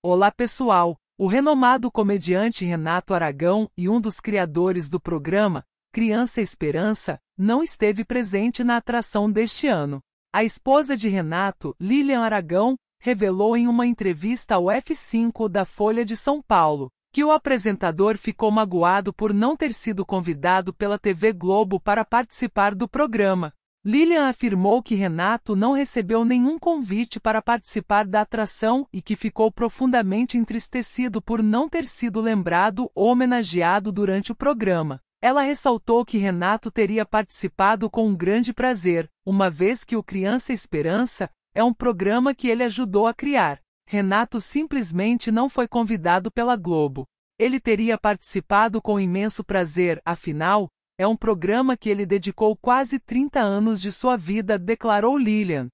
Olá pessoal, o renomado comediante Renato Aragão e um dos criadores do programa, Criança Esperança, não esteve presente na atração deste ano. A esposa de Renato, Lilian Aragão, revelou em uma entrevista ao F5 da Folha de São Paulo que o apresentador ficou magoado por não ter sido convidado pela TV Globo para participar do programa. Lilian afirmou que Renato não recebeu nenhum convite para participar da atração e que ficou profundamente entristecido por não ter sido lembrado ou homenageado durante o programa. Ela ressaltou que Renato teria participado com um grande prazer, uma vez que o Criança Esperança é um programa que ele ajudou a criar. Renato simplesmente não foi convidado pela Globo. Ele teria participado com imenso prazer, afinal, é um programa que ele dedicou quase 30 anos de sua vida, declarou Lillian.